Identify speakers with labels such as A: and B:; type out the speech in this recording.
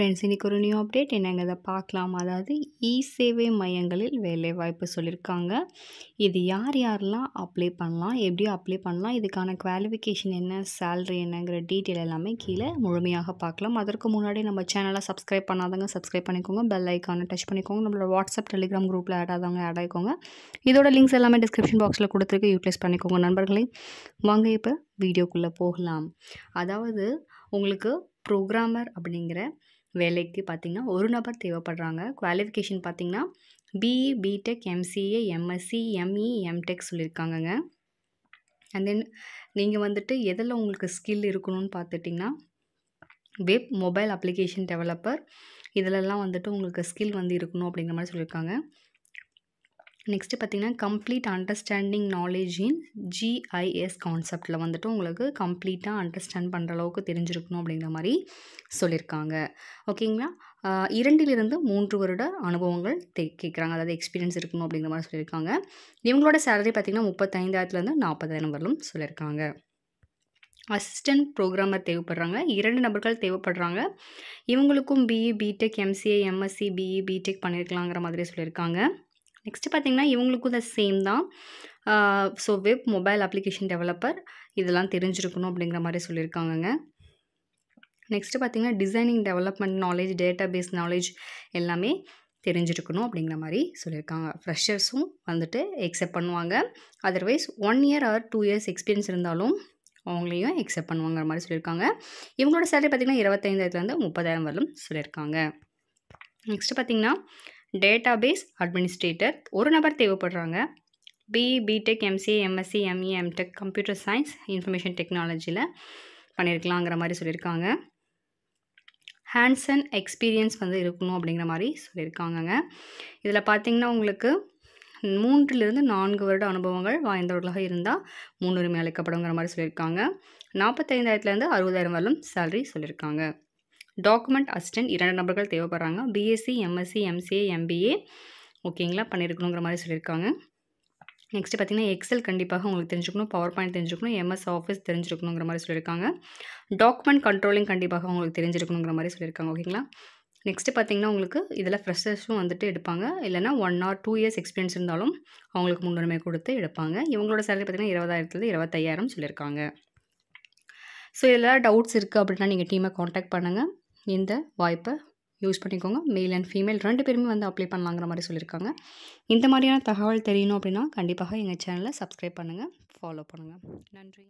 A: friends இன்றைக்கி ஒரு new update என்னங்க இதை பார்க்கலாம் அதாவது இ சேவை மையங்களில் வேலைவாய்ப்பு சொல்லியிருக்காங்க இது யார் யாரெல்லாம் அப்ளை பண்ணலாம் எப்படி அப்ளை பண்ணலாம் இதுக்கான குவாலிஃபிகேஷன் என்ன சேல்ரி என்னங்கிற டீட்டெயில் எல்லாமே கீழே முழுமையாக பார்க்கலாம் அதற்கு முன்னாடி நம்ம சேனலை சப்ஸ்கிரைப் பண்ணாதவங்க சப்ஸ்கிரைப் பண்ணிக்கோங்க பெல் ஐக்கானை டச் பண்ணிக்கோங்க நம்மளோட வாட்ஸ்அப் டெலிகிராம் குரூப்பில் ஆட் ஆதவங்க ஆட் ஆகிக்கோங்க இதோட லிங்க்ஸ் எல்லாமே டிஸ்கிரிப்ஷன் பாக்ஸில் கொடுத்துருக்கு யூட்டிலைஸ் பண்ணிக்கோங்க நண்பர்களே வாங்க இப்போ வீடியோக்குள்ளே போகலாம் அதாவது உங்களுக்கு ப்ரோக்ராமர் அப்படிங்கிற வேலைக்கு பார்த்திங்கன்னா ஒரு நபர் தேவைப்படுறாங்க குவாலிஃபிகேஷன் பார்த்திங்கன்னா BE BTech MCA MSc ME MTech சொல்லியிருக்காங்கங்க அண்ட் தென் நீங்கள் வந்துட்டு எதில் உங்களுக்கு ஸ்கில் இருக்கணும்னு பார்த்துட்டிங்கன்னா வெப் மொபைல் அப்ளிகேஷன் டெவலப்பர் இதிலெல்லாம் வந்துட்டு உங்களுக்கு ஸ்கில் வந்து இருக்கணும் அப்படிங்கிற மாதிரி சொல்லியிருக்காங்க நெக்ஸ்ட்டு பார்த்தீங்கன்னா complete understanding knowledge in GIS கான்செப்டில் வந்துட்டு உங்களுக்கு கம்ப்ளீட்டாக அண்டர்ஸ்டாண்ட் பண்ணுற அளவுக்கு தெரிஞ்சிருக்கணும் அப்படிங்கிற மாதிரி சொல்லியிருக்காங்க ஓகேங்களா இரண்டிலிருந்து மூன்று வருட அனுபவங்கள் தே கேட்குறாங்க அதாவது எக்ஸ்பீரியன்ஸ் இருக்கணும் அப்படிங்கிற மாதிரி சொல்லியிருக்காங்க இவங்களோட சேலரி பார்த்திங்கன்னா முப்பத்தைந்தாயிரத்துலேருந்து நாற்பதாயிரம் வரலும் சொல்லியிருக்காங்க அசிஸ்டன்ட் ப்ரோக்ராமர் தேவைப்படுறாங்க இரண்டு நபர்கள் தேவைப்படுறாங்க இவங்களுக்கும் BE BTech e MCA MSc BE BTech e பண்ணியிருக்கலாங்கிற மாதிரி சொல்லியிருக்காங்க நெக்ஸ்ட்டு பார்த்தீங்கன்னா இவங்களுக்கும் இந்த சேம் தான் so web mobile application developer இதெல்லாம் தெரிஞ்சிருக்கணும் அப்படிங்கிற மாதிரி சொல்லியிருக்காங்கங்க நெக்ஸ்ட்டு பார்த்தீங்கன்னா designing development knowledge data base knowledge எல்லாமே தெரிஞ்சிருக்கணும் அப்படிங்கிற மாதிரி சொல்லியிருக்காங்க ஃப்ரெஷர்ஸும் வந்துட்டு எக்ஸெப்ட் பண்ணுவாங்க otherwise one year or two years experience இருந்தாலும் அவங்களையும் எக்ஸெப்ட் பண்ணுவாங்கிற மாதிரி சொல்லியிருக்காங்க இவங்களோட சேலரி பார்த்திங்கன்னா இருபத்தைந்தாயிரத்துலேருந்து முப்பதாயிரம் வரலும் சொல்லியிருக்காங்க நெக்ஸ்ட்டு பார்த்திங்கன்னா டேட்டாபேஸ் அட்மினிஸ்ட்ரேட்டர் ஒரு நபர் தேவைப்படுறாங்க BE BTech MCA MSc ME MTech computer science information டெக்னாலஜியில் பண்ணியிருக்கலாங்கிற மாதிரி சொல்லியிருக்காங்க ஹேண்ட்ஸன் எக்ஸ்பீரியன்ஸ் வந்து இருக்கணும் அப்படிங்கிற மாதிரி சொல்லியிருக்காங்கங்க இதில் பார்த்திங்கன்னா உங்களுக்கு மூன்றிலிருந்து நான்கு வருட அனுபவங்கள் வாய்ந்தவர்களாக இருந்தால் முன்னுரிமை அளிக்கப்படுங்கிற மாதிரி சொல்லியிருக்காங்க நாற்பத்தைந்தாயிரத்துலேருந்து அறுபதாயிரம் வரலும் சேலரி சொல்லியிருக்காங்க டாக்குமெண்ட் அசிஸ்டன்ட் இரண்டு நபர்கள் தேவைப்படுறாங்க பிஎஸ்சி எம்எஸ்சி எம்சிஏ எம்பிஏ ஓகேங்களா பண்ணியிருக்கணுங்கிற மாதிரி சொல்லியிருக்காங்க நெக்ஸ்ட் பார்த்தீங்கன்னா எக்ஸல் கண்டிப்பாக உங்களுக்கு தெரிஞ்சுக்கணும் பவர் பாயிண்ட் தெரிஞ்சுக்கணும் எம்எஸ் ஆஃபீஸ் தெரிஞ்சிருக்கணுங்கிற மாதிரி சொல்லியிருக்காங்க டாக்குமெண்ட் கண்ட்ரோலிங் கண்டிப்பாக உங்களுக்கு தெரிஞ்சிருக்கணுங்கிற மாதிரி சொல்லியிருக்காங்க ஓகேங்களா நெக்ஸ்ட்டு பார்த்திங்கன்னா உங்களுக்கு இதில் ஃப்ரெஷர்ஸும் வந்துட்டு எடுப்பாங்க இல்லைனா one or two years experience இருந்தாலும் அவங்களுக்கு முன்னுரிமை கொடுத்து எடுப்பாங்க இவங்களோட சேலரி பார்த்திங்கன்னா இருபதாயிரத்துலேருந்து இருபத்தையாயிரம் சொல்லியிருக்காங்க ஸோ எல்லா டவுட்ஸ் இருக்குது அப்படின்னா நீங்கள் டீமை காண்டாக்ட் பண்ணுங்கள் இந்த வாய்ப்பை யூஸ் பண்ணிக்கோங்க மேல் அண்ட் ஃபீமேல் ரெண்டு பேருமே வந்து அப்ளை பண்ணலாங்கிற மாதிரி சொல்லியிருக்காங்க இந்த மாதிரியான தகவல் தெரியணும் அப்படின்னா கண்டிப்பாக எங்கள் சேனலை சப்ஸ்கிரைப் பண்ணுங்கள் ஃபாலோ பண்ணுங்கள் நன்றி